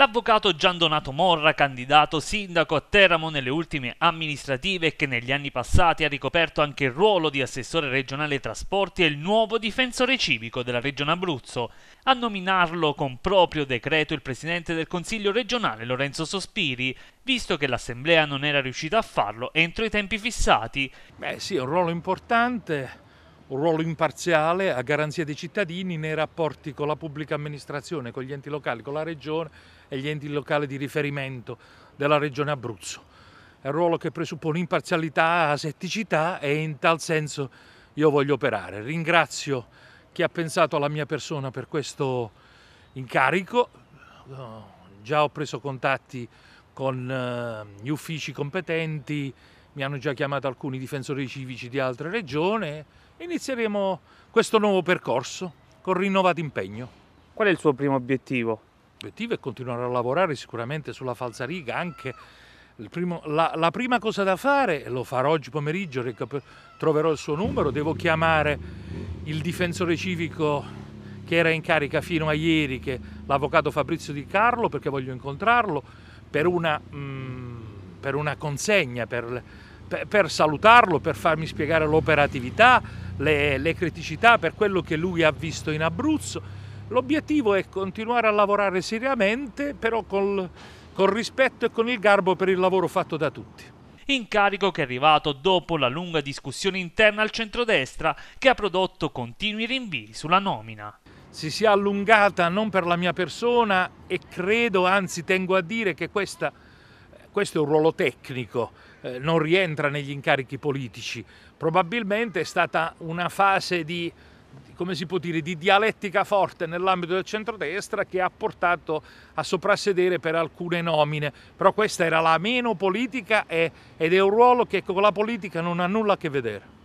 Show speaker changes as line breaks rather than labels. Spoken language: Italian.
L'avvocato Gian Donato Morra, candidato sindaco a Teramo nelle ultime amministrative e che negli anni passati ha ricoperto anche il ruolo di assessore regionale trasporti, è il nuovo difensore civico della Regione Abruzzo. A nominarlo con proprio decreto il presidente del Consiglio regionale Lorenzo Sospiri, visto che l'Assemblea non era riuscita a farlo entro i tempi fissati. Beh sì, è un ruolo importante, un ruolo imparziale a
garanzia dei cittadini nei rapporti con la pubblica amministrazione, con gli enti locali, con la regione e gli enti locali di riferimento della regione Abruzzo. È un ruolo che presuppone imparzialità, asetticità e in tal senso io voglio operare. Ringrazio chi ha pensato alla mia persona per questo incarico. Già ho preso contatti con eh, gli uffici competenti, mi hanno già chiamato alcuni difensori civici di altre regioni inizieremo questo nuovo percorso con rinnovato impegno. Qual è il suo primo obiettivo? L'obiettivo è continuare a lavorare sicuramente sulla falsariga, anche primo, la, la, prima cosa da fare, lo farò oggi pomeriggio, troverò il suo numero, devo chiamare il difensore civico che era in carica fino a ieri, che l'avvocato Fabrizio Di Carlo, perché voglio incontrarlo, per una, mh, mm, per una consegna, per, per, per salutarlo, per farmi spiegare l'operatività, le, le criticità, per quello che lui ha visto in Abruzzo. L'obiettivo è continuare a lavorare seriamente, però col, col rispetto e con il garbo per il lavoro fatto da tutti
incarico che è arrivato dopo la lunga discussione interna al centrodestra che ha prodotto continui rinvii sulla nomina. Si sia allungata non per la mia persona e credo,
anzi tengo a dire che questa questo è un ruolo tecnico, eh, non rientra negli incarichi politici. Probabilmente è stata una fase di, come si può dire, di dialettica forte nell'ambito del centrodestra che ha portato a soprassedere per alcune nomine, però questa era la meno politica e, ed è un ruolo che con la politica non ha nulla a che vedere.